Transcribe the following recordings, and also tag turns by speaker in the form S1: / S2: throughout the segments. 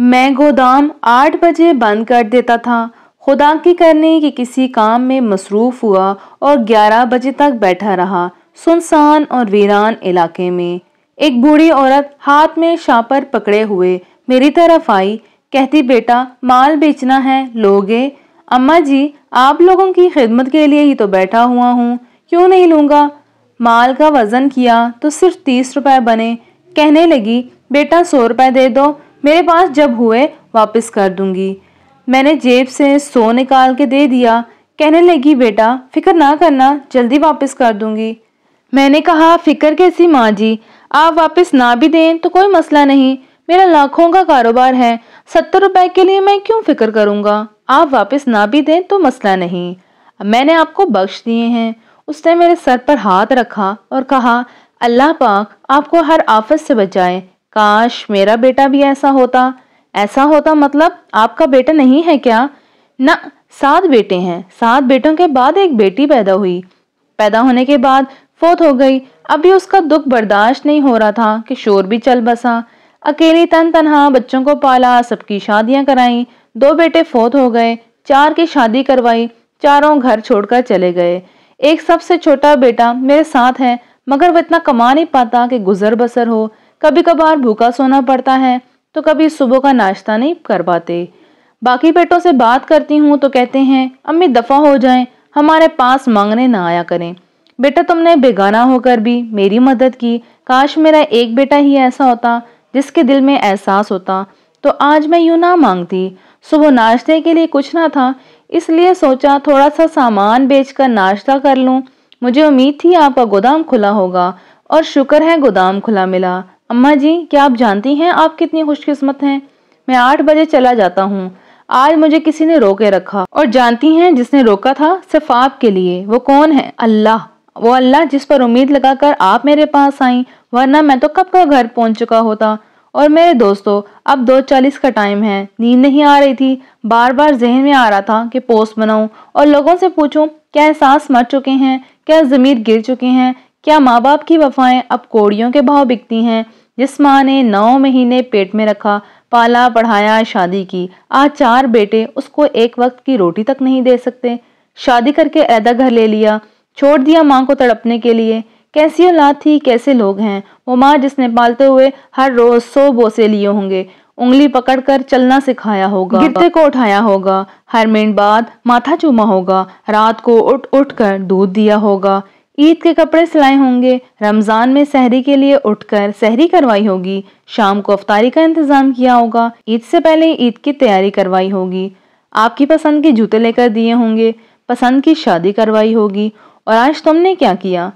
S1: मैं गोदाम आठ बजे बंद कर देता था खुदा की करने के किसी काम में मसरूफ़ हुआ और ग्यारह बजे तक बैठा रहा सुनसान और वीरान इलाके में एक बूढ़ी औरत हाथ में शापर पकड़े हुए मेरी तरफ आई कहती बेटा माल बेचना है लोगे अम्मा जी आप लोगों की खिदमत के लिए ही तो बैठा हुआ हूँ क्यों नहीं लूँगा माल का वज़न किया तो सिर्फ तीस रुपए बने कहने लगी बेटा सौ रुपए दे दो मेरे पास जब हुए वापस कर दूंगी मैंने जेब से सो निकाल के दे दिया कहने लगी बेटा फिक्र ना करना जल्दी वापस कर दूंगी मैंने कहा फिक्र कैसी माँ जी आप वापस ना भी दें तो कोई मसला नहीं मेरा लाखों का कारोबार है सत्तर रुपए के लिए मैं क्यों फिक्र करूंगा आप वापस ना भी दें तो मसला नहीं मैंने आपको बख्श दिए हैं उसने मेरे सर पर हाथ रखा और कहा अल्लाह पाक आपको हर आफत से बचाए काश मेरा बेटा भी ऐसा होता ऐसा होता मतलब आपका बेटा नहीं है क्या ना सात बेटे हैं सात बेटों के बाद एक बेटी पैदा हुई पैदा होने के बाद फोत हो गई अभी उसका दुख बर्दाश्त नहीं हो रहा था कि शोर भी चल बसा अकेली तन तनहा बच्चों को पाला सबकी शादियां कराई दो बेटे फोत हो गए चार की शादी करवाई चारों घर छोड़कर चले गए एक सबसे छोटा बेटा मेरे साथ है मगर वह इतना कमा नहीं पाता कि गुजर बसर हो कभी कभार भूखा सोना पड़ता है तो कभी सुबह का नाश्ता नहीं कर पाते बाकी बेटों से बात करती हूँ तो कहते हैं अम्मी दफ़ा हो जाएं हमारे पास मांगने ना आया करें बेटा तुमने बेगाना होकर भी मेरी मदद की काश मेरा एक बेटा ही ऐसा होता जिसके दिल में एहसास होता तो आज मैं यूँ ना मांगती सुबह नाश्ते के लिए कुछ ना था इसलिए सोचा थोड़ा सा सामान बेचकर नाश्ता कर लूँ मुझे उम्मीद थी आपका गोदाम खुला होगा और शुक्र है गोदाम खुला मिला अम्मा जी क्या आप जानती हैं आप कितनी खुशकिस्मत हैं मैं आठ बजे चला जाता हूँ आज मुझे किसी ने रोके रखा और जानती हैं जिसने रोका था सिर्फ आपके लिए वो कौन है अल्लाह वो अल्लाह जिस पर उम्मीद लगाकर आप मेरे पास आई वरना मैं तो कब का घर पहुंच चुका होता और मेरे दोस्तों अब दो चालीस का टाइम है नींद नहीं आ रही थी बार बार जहन में आ रहा था कि पोस्ट बनाऊं और लोगों से पूछूं क्या एहसास मर चुके हैं क्या ज़मीर गिर चुके हैं क्या माँ बाप की वफाएं अब कोड़ियों के भाव बिकती हैं जिस माँ ने नौ महीने पेट में रखा पाला पढ़ाया शादी की आज चार बेटे उसको एक वक्त की रोटी तक नहीं दे सकते शादी करके ऐदा घर ले लिया छोड़ दिया माँ को तड़पने के लिए कैसी औलाद थी कैसे लोग हैं वो माँ जिसने पालते हुए हर रोज सौ बोसे लिए होंगे उंगली पकड़कर चलना सिखाया होगा गिरते को उठाया होगा हर मिनट बाद माथा चूमा होगा रात को उठ उठ कर दूध दिया होगा ईद के कपड़े सिलाए होंगे रमज़ान में सहरी के लिए उठकर सहरी करवाई होगी शाम को अफतारी का इंतज़ाम किया होगा ईद से पहले ईद की तैयारी करवाई होगी आपकी पसंद के जूते लेकर दिए होंगे पसंद की शादी करवाई होगी और आज तुमने क्या किया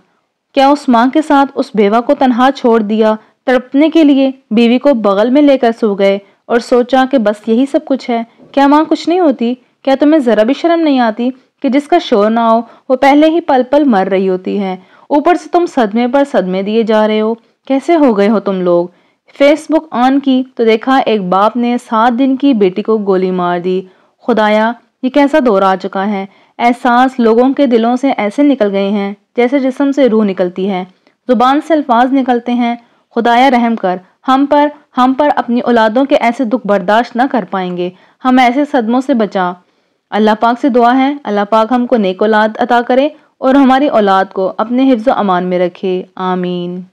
S1: क्या उस माँ के साथ उस बेवा को तनहा छोड़ दिया तड़पने के लिए बीवी को बगल में लेकर सो गए और सोचा कि बस यही सब कुछ है क्या माँ कुछ नहीं होती क्या तुम्हें ज़रा भी शर्म नहीं आती कि जिसका शोर ना हो वो पहले ही पल पल मर रही होती है ऊपर से तुम सदमे पर सदमे दिए जा रहे हो कैसे हो गए हो तुम लोग फेसबुक ऑन की तो देखा एक बाप ने सात दिन की बेटी को गोली मार दी खुदाया ये कैसा दौर आ चुका है एहसास लोगों के दिलों से ऐसे निकल गए हैं जैसे जिसम से रूह निकलती है जुबान से अल्फाज निकलते हैं खुदाया रहम कर हम पर हम पर अपनी औलादों के ऐसे दुख बर्दाश्त न कर पाएंगे हम ऐसे सदमों से बचा अल्लाह पाक से दुआ है अल्लाह पाक हमको नेक औलाद अता करे और हमारी औलाद को अपने हिफ्ज़ अमान में रखे आमीन